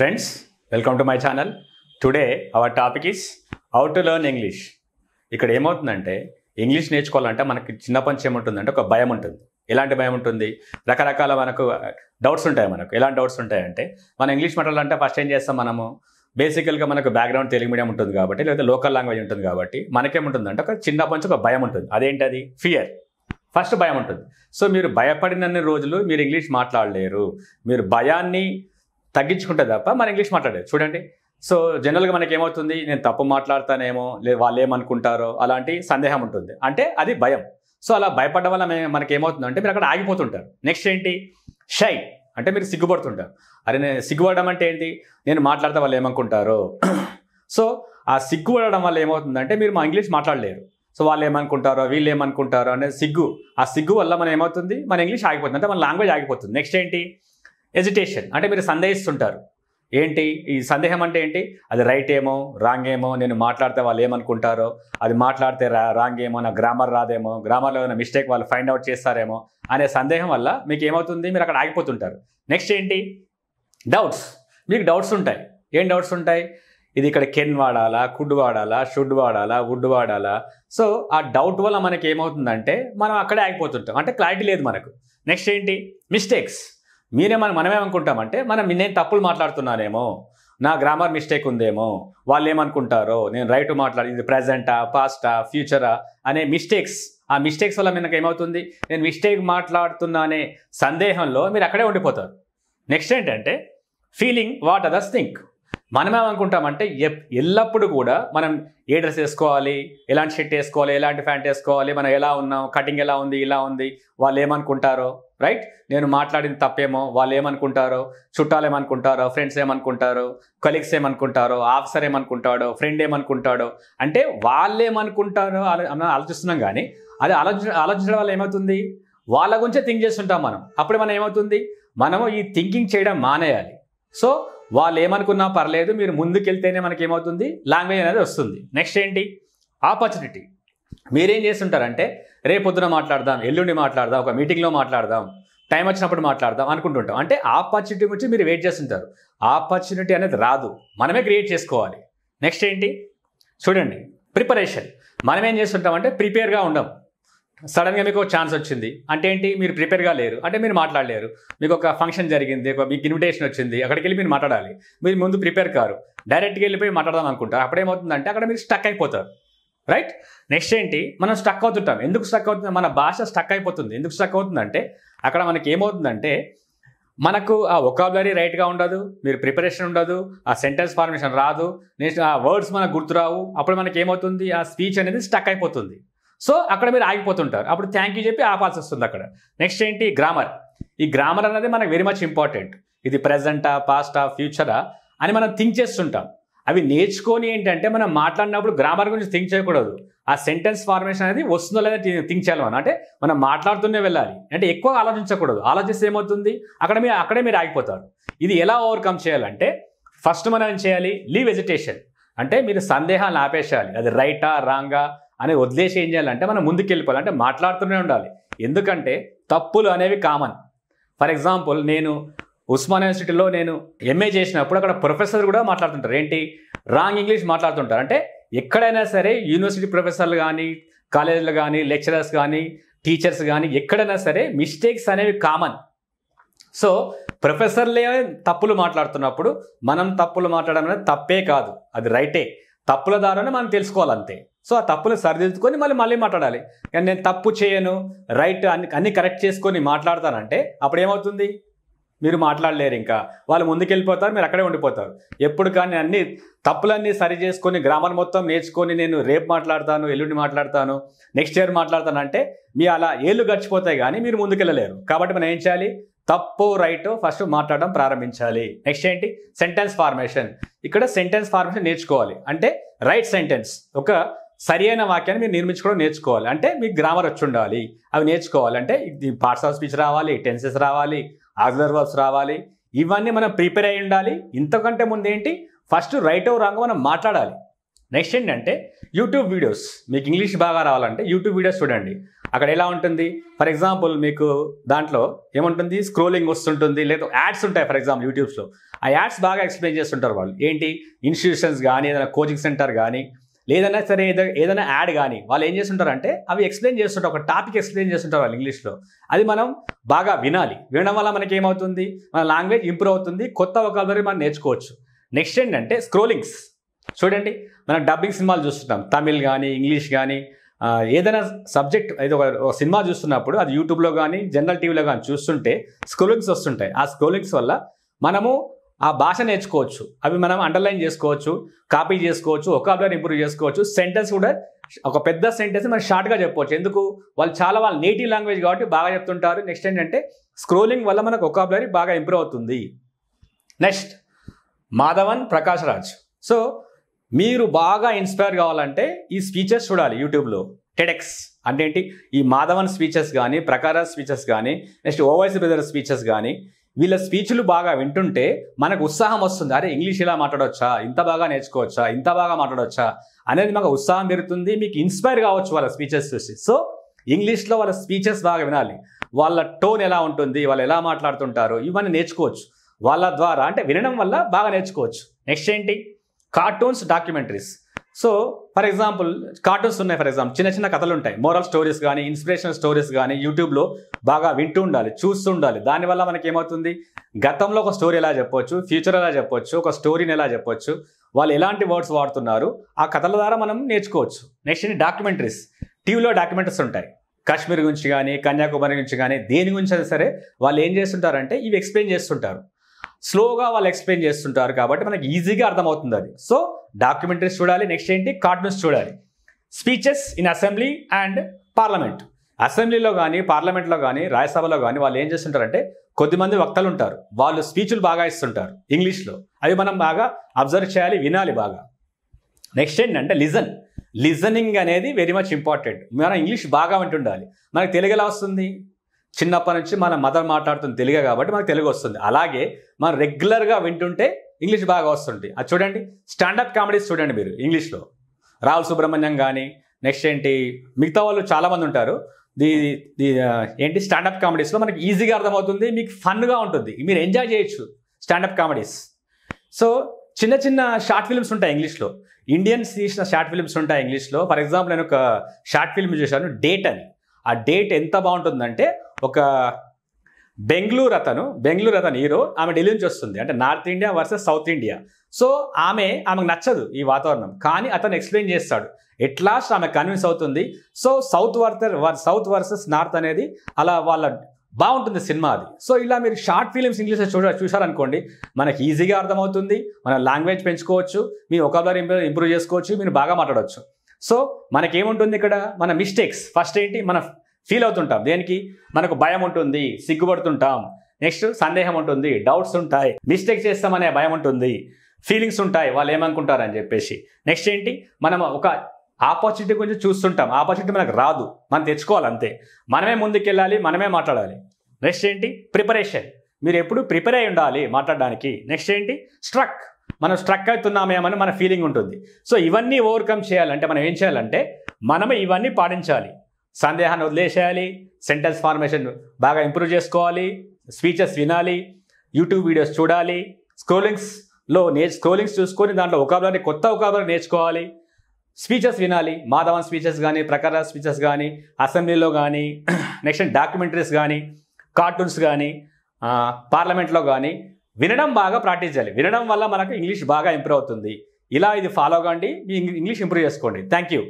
friends welcome to my channel today our topic is how to learn English ఇక్కడ ఏమవుతుందంటే English నేర్చుకోవాలంటే మనకి చిన్నప్పటి నుంచి ఏముంటుందంటే ఒక భయం ఉంటుంది ఎలాంటి భయం ఉంటుంది రకరకాల మనకు డౌట్స్ ఉంటాయి మనకు ఎలాంటి డౌట్స్ ఉంటాయంటే మనం ఇంగ్లీష్ మాట్లాడాలంటే ఫస్ట్ ఏం చేస్తాం మనము బేసికల్గా మనకు బ్యాక్గ్రౌండ్ తెలుగు మీడియం ఉంటుంది కాబట్టి లేదా లోకల్ లాంగ్వేజ్ ఉంటుంది కాబట్టి మనకేముంటుందంటే ఒక చిన్నప్పటి నుంచి ఒక భయం ఉంటుంది అదేంటది ఫియర్ ఫస్ట్ భయం ఉంటుంది సో మీరు భయపడినన్ని రోజులు మీరు ఇంగ్లీష్ మాట్లాడలేరు మీరు భయాన్ని తగ్గించుకుంటే తప్ప మన ఇంగ్లీష్ మాట్లాడేది చూడండి సో జనరల్గా మనకి ఏమవుతుంది నేను తప్పు మాట్లాడతానేమో లే వాళ్ళు ఏమనుకుంటారో అలాంటి సందేహం ఉంటుంది అంటే అది భయం సో అలా భయపడడం వల్ల మనకి ఏమవుతుందంటే మీరు అక్కడ ఆగిపోతుంటారు నెక్స్ట్ ఏంటి షై అంటే మీరు సిగ్గుపడుతుంటారు అరే నేను సిగ్గుపడడం అంటే ఏంటి నేను మాట్లాడితే వాళ్ళు ఏమనుకుంటారో సో ఆ సిగ్గుపడడం వల్ల ఏమవుతుందంటే మీరు మా ఇంగ్లీష్ మాట్లాడలేరు సో వాళ్ళు ఏమనుకుంటారో వీళ్ళు ఏమనుకుంటారో అనేది సిగ్గు ఆ సిగ్గు వల్ల మనం ఏమవుతుంది మన ఇంగ్లీష్ ఆగిపోతుంది అంటే మన లాంగ్వేజ్ ఆగిపోతుంది నెక్స్ట్ ఏంటి ఎజిటేషన్ అంటే మీరు సందేహిస్తుంటారు ఏంటి ఈ సందేహం అంటే ఏంటి అది రైట్ ఏమో రాంగ్ ఏమో నేను మాట్లాడితే వాళ్ళు ఏమనుకుంటారో అది మాట్లాడితే రా రాంగ్ ఏమో నా గ్రామర్ రాదేమో గ్రామర్లో ఏమైనా మిస్టేక్ వాళ్ళు ఫైండ్ అవుట్ చేస్తారేమో అనే సందేహం వల్ల మీకు ఏమవుతుంది మీరు అక్కడ ఆగిపోతుంటారు నెక్స్ట్ ఏంటి డౌట్స్ మీకు డౌట్స్ ఉంటాయి ఏం డౌట్స్ ఉంటాయి ఇది ఇక్కడ కెన్ వాడాలా కుడ్ వాడాలా షుడ్ వాడాలా వుడ్ వాడాలా సో ఆ డౌట్ వల్ల మనకి ఏమవుతుందంటే మనం అక్కడే ఆగిపోతుంటాం అంటే క్లారిటీ లేదు మనకు నెక్స్ట్ ఏంటి మిస్టేక్స్ మీరేమని మనమేమనుకుంటామంటే మనం నేను తప్పులు మాట్లాడుతున్నానేమో నా గ్రామర్ మిస్టేక్ ఉందేమో వాళ్ళు ఏమనుకుంటారో నేను రైట్ మాట్లాడి ఇది ప్రజెంటా పాస్టా ఫ్యూచరా అనే మిస్టేక్స్ ఆ మిస్టేక్స్ వల్ల మీకు ఏమవుతుంది నేను మిస్టేక్ మాట్లాడుతున్నా అనే సందేహంలో మీరు అక్కడే ఉండిపోతారు నెక్స్ట్ ఏంటంటే ఫీలింగ్ వాట్ అదర్స్ థింక్ మనమేమనుకుంటామంటే ఎల్లప్పుడూ కూడా మనం ఏ డ్రెస్ వేసుకోవాలి ఎలాంటి షర్ట్ వేసుకోవాలి ఎలాంటి ప్యాంట్ వేసుకోవాలి మనం ఎలా ఉన్నాం కటింగ్ ఎలా ఉంది ఇలా ఉంది వాళ్ళు ఏమనుకుంటారో రైట్ నేను మాట్లాడింది తప్పేమో వాళ్ళు ఏమనుకుంటారో చుట్టాలు ఏమనుకుంటారో ఫ్రెండ్స్ ఏమనుకుంటారు కలీగ్స్ ఏమనుకుంటారో ఆఫీసర్ ఏమనుకుంటాడో ఫ్రెండ్ ఏమనుకుంటాడో అంటే వాళ్ళు ఏమనుకుంటారో ఆలోచిస్తున్నాం కానీ అది ఆలోచ ఆలోచించడం వల్ల ఏమవుతుంది వాళ్ళ గురించే థింక్ చేస్తుంటాం మనం అప్పుడు మనం ఏమవుతుంది మనము ఈ థింకింగ్ చేయడం మానేయాలి సో వాళ్ళు ఏమనుకున్నా పర్లేదు మీరు ముందుకెళ్తేనే మనకి ఏమవుతుంది లాంగ్వేజ్ అనేది వస్తుంది నెక్స్ట్ ఏంటి ఆపర్చునిటీ మీరేం చేస్తుంటారంటే పొద్దున మాట్లాడదాం ఎల్లుండి మాట్లాడదాం ఒక మీటింగ్లో మాట్లాడదాం టైం వచ్చినప్పుడు మాట్లాడదాం అనుకుంటుంటాం అంటే ఆపర్చునిటీ గురించి మీరు వెయిట్ చేస్తుంటారు ఆపర్చునిటీ అనేది రాదు మనమే క్రియేట్ చేసుకోవాలి నెక్స్ట్ ఏంటి చూడండి ప్రిపరేషన్ మనం ఏం చేస్తుంటామంటే ప్రిపేర్గా ఉండం సడన్గా మీకు ఛాన్స్ వచ్చింది అంటే ఏంటి మీరు ప్రిపేర్గా లేరు అంటే మీరు మాట్లాడలేరు మీకు ఒక ఫంక్షన్ జరిగింది ఒక మీకు ఇన్విటేషన్ వచ్చింది అక్కడికి వెళ్ళి మీరు మాట్లాడాలి మీరు ముందు ప్రిపేర్ కారు డైరెక్ట్గా వెళ్ళిపోయి మాట్లాడదాం అనుకుంటారు అప్పుడేమవుతుందంటే అక్కడ మీరు స్టక్ అయిపోతారు రైట్ నెక్స్ట్ ఏంటి మనం స్టక్ అవుతుంటాం ఎందుకు స్టక్ అవుతుంది మన భాష స్టక్ అయిపోతుంది ఎందుకు స్టక్ అవుతుందంటే అక్కడ మనకి ఏమవుతుందంటే మనకు ఆ ఒకాబులరీ రైట్గా ఉండదు మీరు ప్రిపరేషన్ ఉండదు ఆ సెంటెన్స్ ఫార్మేషన్ రాదు నెక్స్ట్ ఆ వర్డ్స్ మనకు గుర్తురావు అప్పుడు మనకి ఏమవుతుంది ఆ స్పీచ్ అనేది స్టక్ అయిపోతుంది సో అక్కడ మీరు ఆగిపోతుంటారు అప్పుడు థ్యాంక్ యూ చెప్పి ఆపాల్సి వస్తుంది అక్కడ నెక్స్ట్ ఏంటి గ్రామర్ ఈ గ్రామర్ అనేది మనకు వెరీ మచ్ ఇంపార్టెంట్ ఇది ప్రజెంటా పాస్టా ఫ్యూచరా అని మనం థింక్ చేస్తుంటాం అవి నేర్చుకొని ఏంటంటే మనం మాట్లాడినప్పుడు గ్రామర్ గురించి థింక్ చేయకూడదు ఆ సెంటెన్స్ ఫార్మేషన్ అనేది వస్తుందో లేదా థింక్ చేయాలి మనం అంటే మనం మాట్లాడుతూనే వెళ్ళాలి అంటే ఎక్కువ ఆలోచించకూడదు ఆలోచిస్తే ఏమవుతుంది అక్కడ మీరు అక్కడే మీరు ఆగిపోతారు ఇది ఎలా ఓవర్కమ్ చేయాలంటే ఫస్ట్ మనం ఏం చేయాలి లీవ్ వెజిటేషన్ అంటే మీరు సందేహాలు ఆపేసేయాలి అది రైటా రాంగా అనే ఉద్దేశం ఏం చేయాలంటే మనం ముందుకెళ్ళిపోవాలి అంటే మాట్లాడుతూనే ఉండాలి ఎందుకంటే తప్పులు అనేవి కామన్ ఫర్ ఎగ్జాంపుల్ నేను ఉస్మాన్ యూనివర్సిటీలో నేను ఎంఏ చేసినప్పుడు అక్కడ ప్రొఫెసర్ కూడా మాట్లాడుతుంటారు ఏంటి రాంగ్ ఇంగ్లీష్ మాట్లాడుతుంటారు అంటే ఎక్కడైనా సరే యూనివర్సిటీ ప్రొఫెసర్లు కానీ కాలేజీలు కానీ లెక్చరర్స్ కానీ టీచర్స్ కానీ ఎక్కడైనా సరే మిస్టేక్స్ అనేవి కామన్ సో ప్రొఫెసర్లే తప్పులు మాట్లాడుతున్నప్పుడు మనం తప్పులు మాట్లాడడం అనేది తప్పే కాదు అది రైటే తప్పుల ద్వారానే మనం తెలుసుకోవాలంతే సో ఆ తప్పులు సరిదిద్దుకొని మళ్ళీ మళ్ళీ మాట్లాడాలి కానీ నేను తప్పు చేయను రైట్ అన్ని అన్ని కరెక్ట్ చేసుకొని మాట్లాడతానంటే అప్పుడు ఏమవుతుంది మీరు మాట్లాడలేరు ఇంకా వాళ్ళు ముందుకెళ్ళిపోతారు మీరు అక్కడే ఉండిపోతారు ఎప్పుడు కానీ అన్ని తప్పులన్నీ సరి చేసుకొని గ్రామర్ మొత్తం నేర్చుకొని నేను రేపు మాట్లాడతాను ఎల్లుండి మాట్లాడతాను నెక్స్ట్ ఇయర్ మాట్లాడతాను అంటే మీ అలా ఏళ్ళు గడిచిపోతాయి కానీ మీరు ముందుకెళ్ళలేరు కాబట్టి మనం ఏం చేయాలి తప్పు రైట్ ఫస్ట్ మాట్లాడడం ప్రారంభించాలి నెక్స్ట్ ఏంటి సెంటెన్స్ ఫార్మేషన్ ఇక్కడ సెంటెన్స్ ఫార్మేషన్ నేర్చుకోవాలి అంటే రైట్ సెంటెన్స్ ఒక సరి అయిన వాక్యాన్ని మీరు నిర్మించుకోవడం నేర్చుకోవాలి అంటే మీకు గ్రామర్ వచ్చి ఉండాలి అవి నేర్చుకోవాలి అంటే పార్ట్స్ ఆఫ్ స్పీచ్ రావాలి టెన్సెస్ రావాలి ఆక్సిలర్ వర్క్స్ రావాలి ఇవన్నీ మనం ప్రిపేర్ అయి ఉండాలి ఇంతకంటే ముందు ఏంటి ఫస్ట్ రైట్ ఓ రాంగ్ మనం మాట్లాడాలి నెక్స్ట్ ఏంటంటే యూట్యూబ్ వీడియోస్ మీకు ఇంగ్లీష్ బాగా రావాలంటే యూట్యూబ్ వీడియోస్ చూడండి అక్కడ ఎలా ఉంటుంది ఫర్ ఎగ్జాంపుల్ మీకు దాంట్లో ఏముంటుంది స్క్రోలింగ్ వస్తుంటుంది లేదా యాడ్స్ ఉంటాయి ఫర్ ఎగ్జాంపుల్ యూట్యూబ్స్లో ఆ యాడ్స్ బాగా ఎక్స్ప్లెయిన్ చేస్తుంటారు వాళ్ళు ఏంటి ఇన్స్టిట్యూషన్స్ కానీ ఏదైనా కోచింగ్ సెంటర్ కానీ లేదన్నా సరే ఏదో ఏదైనా యాడ్ కానీ వాళ్ళు ఏం చేస్తుంటారు అంటే అవి ఎక్స్ప్లెయిన్ చేస్తుంటారు ఒక టాపిక్ ఎక్స్ప్లెయిన్ చేస్తుంటారు వాళ్ళు ఇంగ్లీష్లో అది మనం బాగా వినాలి వినడం వల్ల మనకి ఏమవుతుంది మన లాంగ్వేజ్ ఇంప్రూవ్ అవుతుంది కొత్త ఒక మనం నేర్చుకోవచ్చు నెక్స్ట్ ఏంటంటే స్క్రోలింగ్స్ చూడండి మనం డబ్బింగ్ సినిమాలు చూస్తున్నాం తమిళ్ కానీ ఇంగ్లీష్ కానీ ఏదైనా సబ్జెక్ట్ ఏదో ఒక సినిమా చూస్తున్నప్పుడు అది యూట్యూబ్లో కానీ జనరల్ టీవీలో కానీ చూస్తుంటే స్క్రోలింగ్స్ వస్తుంటాయి ఆ స్క్రోలింగ్స్ వల్ల మనము ఆ భాష నేర్చుకోవచ్చు అవి మనం అండర్లైన్ చేసుకోవచ్చు కాపీ చేసుకోవచ్చు ఒకాబులర్ ఇంప్రూవ్ చేసుకోవచ్చు సెంటెన్స్ కూడా ఒక పెద్ద సెంటెన్స్ మనం షార్ట్గా చెప్పవచ్చు ఎందుకు వాళ్ళు చాలా వాళ్ళు నేటివ్ లాంగ్వేజ్ కాబట్టి బాగా చెప్తుంటారు నెక్స్ట్ ఏంటంటే స్క్రోలింగ్ వల్ల మనకు ఒకాబులరీ బాగా ఇంప్రూవ్ అవుతుంది నెక్స్ట్ మాధవన్ ప్రకాష్ రాజ్ సో మీరు బాగా ఇన్స్పైర్ కావాలంటే ఈ స్పీచెస్ చూడాలి యూట్యూబ్లో టెడెక్స్ అంటే ఏంటి ఈ మాధవన్ స్పీచెస్ కానీ ప్రకార స్పీచెస్ కానీ నెక్స్ట్ ఓవైసీ బ్రదర్ స్పీచెస్ కానీ వీళ్ళ స్పీచ్లు బాగా వింటుంటే మనకు ఉత్సాహం వస్తుంది అరే ఇంగ్లీష్ ఇలా మాట్లాడవచ్చా ఇంత బాగా నేర్చుకోవచ్చా ఇంత బాగా మాట్లాడవచ్చా అనేది మాకు ఉత్సాహం పెరుగుతుంది మీకు ఇన్స్పైర్ కావచ్చు వాళ్ళ స్పీచెస్ చూసి సో ఇంగ్లీష్లో వాళ్ళ స్పీచెస్ బాగా వినాలి వాళ్ళ టోన్ ఎలా ఉంటుంది వాళ్ళు ఎలా మాట్లాడుతుంటారు ఇవన్నీ నేర్చుకోవచ్చు వాళ్ళ ద్వారా అంటే వినడం వల్ల బాగా నేర్చుకోవచ్చు నెక్స్ట్ ఏంటి cartoons documentaries so for example cartoons ఉన్నాయి ఫర్ ఎగ్జాంపుల్ చిన్న చిన్న కథలు ఉంటాయి మోరల్ స్టోరీస్ కానీ ఇన్స్పిరేషనల్ స్టోరీస్ కానీ యూట్యూబ్లో బాగా వింటూ ఉండాలి చూస్తూ ఉండాలి దానివల్ల మనకి ఏమవుతుంది గతంలో ఒక స్టోరీ ఎలా చెప్పొచ్చు ఫ్యూచర్ ఎలా చెప్పొచ్చు ఒక స్టోరీని ఎలా చెప్పొచ్చు వాళ్ళు ఎలాంటి వర్డ్స్ వాడుతున్నారు ఆ కథల ద్వారా మనం నేర్చుకోవచ్చు నెక్స్ట్ డాక్యుమెంటరీస్ టీవీలో డాక్యుమెంటరీస్ ఉంటాయి కాశ్మీర్ గురించి కానీ కన్యాకుమారి గురించి కానీ దేని గురించి అయినా సరే వాళ్ళు ఏం చేస్తుంటారంటే ఇవి ఎక్స్ప్లెయిన్ చేస్తుంటారు స్లోగా వాళ్ళు ఎక్స్ప్లెయిన్ చేస్తుంటారు కాబట్టి మనకి ఈజీగా అర్థమవుతుంది అది సో డాక్యుమెంటరీస్ చూడాలి నెక్స్ట్ ఏంటి కార్టూన్స్ చూడాలి speeches in assembly and parliament అసెంబ్లీలో కానీ పార్లమెంట్లో కానీ రాజ్యసభలో కానీ వాళ్ళు ఏం చేస్తుంటారంటే కొద్దిమంది వక్తలు ఉంటారు వాళ్ళు స్పీచ్లు బాగా ఇస్తుంటారు ఇంగ్లీష్లో అవి మనం బాగా అబ్జర్వ్ చేయాలి వినాలి బాగా నెక్స్ట్ ఏంటంటే లిజన్ లిజనింగ్ అనేది వెరీ మచ్ ఇంపార్టెంట్ మనం ఇంగ్లీష్ బాగా వింటుండాలి మనకు తెలుగు ఎలా వస్తుంది చిన్నప్పటి నుంచి మన మదర్ మాట్లాడుతుంది తెలుగే కాబట్టి మనకు తెలుగు వస్తుంది అలాగే మనం రెగ్యులర్గా వింటుంటే ఇంగ్లీష్ బాగా వస్తుంటాయి అది చూడండి స్టాండప్ కామెడీస్ చూడండి మీరు ఇంగ్లీష్లో రాహుల్ సుబ్రహ్మణ్యం కానీ నెక్స్ట్ ఏంటి మిగతా వాళ్ళు చాలామంది ఉంటారు ది ది ఏంటి స్టాండప్ కామెడీస్లో మనకి ఈజీగా అర్థమవుతుంది మీకు ఫన్గా ఉంటుంది మీరు ఎంజాయ్ చేయొచ్చు స్టాండప్ కామెడీస్ సో చిన్న చిన్న షార్ట్ ఫిల్మ్స్ ఉంటాయి ఇంగ్లీష్లో ఇండియన్స్ తీసిన షార్ట్ ఫిల్మ్స్ ఉంటాయి ఇంగ్లీష్లో ఫర్ ఎగ్జాంపుల్ నేను ఒక షార్ట్ ఫిల్మ్ చూశాను డేట్ అని ఆ డేట్ ఎంత బాగుంటుందంటే ఒక బెంగళూరు అతను బెంగళూరు అతను హీరో ఆమె ఢిల్లీ నుంచి వస్తుంది అంటే north India versus south India so ఆమె ఆమెకు నచ్చదు ఈ వాతావరణం కానీ అతను ఎక్స్ప్లెయిన్ చేస్తాడు ఎట్ లాస్ట్ ఆమె కన్విన్స్ అవుతుంది సో సౌత్ వర్త సౌత్ వర్సెస్ నార్త్ అనేది అలా వాళ్ళ బాగుంటుంది సినిమా అది సో ఇలా మీరు షార్ట్ ఫిలిమ్స్ ఇంగ్లీష్లో చూడ చూసారనుకోండి మనకి ఈజీగా అర్థమవుతుంది మన లాంగ్వేజ్ పెంచుకోవచ్చు మీ ఒకబులరీ ఇంప్రూవ్ ఇంప్రూవ్ చేసుకోవచ్చు మీరు బాగా మాట్లాడవచ్చు సో మనకేముంటుంది ఇక్కడ మన మిస్టేక్స్ ఫస్ట్ ఏంటి మన ఫీల్ అవుతుంటాం దేనికి మనకు భయం ఉంటుంది సిగ్గుపడుతుంటాం నెక్స్ట్ సందేహం ఉంటుంది డౌట్స్ ఉంటాయి మిస్టేక్ చేస్తామనే భయం ఉంటుంది ఫీలింగ్స్ ఉంటాయి వాళ్ళు ఏమనుకుంటారని చెప్పేసి నెక్స్ట్ ఏంటి మనం ఒక ఆపర్చునిటీ గురించి చూస్తుంటాం ఆపర్చునిటీ మనకు రాదు మనం తెచ్చుకోవాలి అంతే మనమే ముందుకెళ్ళాలి మనమే మాట్లాడాలి నెక్స్ట్ ఏంటి ప్రిపరేషన్ మీరు ఎప్పుడు ప్రిపేర్ అయి ఉండాలి మాట్లాడడానికి నెక్స్ట్ ఏంటి స్ట్రక్ మనం స్ట్రక్ అవుతున్నామేమని మన ఫీలింగ్ ఉంటుంది సో ఇవన్నీ ఓవర్కమ్ చేయాలంటే మనం ఏం చేయాలంటే మనం ఇవన్నీ పాటించాలి సందేహాన్ని వదిలేసేయాలి సెంటెన్స్ ఫార్మేషన్ బాగా ఇంప్రూవ్ చేసుకోవాలి స్పీచెస్ వినాలి యూట్యూబ్ వీడియోస్ చూడాలి స్క్రోలింగ్స్లో నే స్క్రోలింగ్స్ చూసుకొని దాంట్లో ఒకాబులర్ని కొత్త ఒకాబులర్ నేర్చుకోవాలి స్పీచెస్ వినాలి మాధవన్ స్పీచెస్ కానీ ప్రకార స్పీచెస్ కానీ అసెంబ్లీలో కానీ నెక్స్ట్ డాక్యుమెంటరీస్ కానీ కార్టూన్స్ కానీ పార్లమెంట్లో కానీ వినడం బాగా ప్రాక్టీస్ చేయాలి వినడం వల్ల మనకు ఇంగ్లీష్ బాగా ఇంప్రూవ్ అవుతుంది ఇలా ఇది ఫాలో కండి మీ ఇంగ్లీష్ ఇంప్రూవ్ చేసుకోండి థ్యాంక్ యూ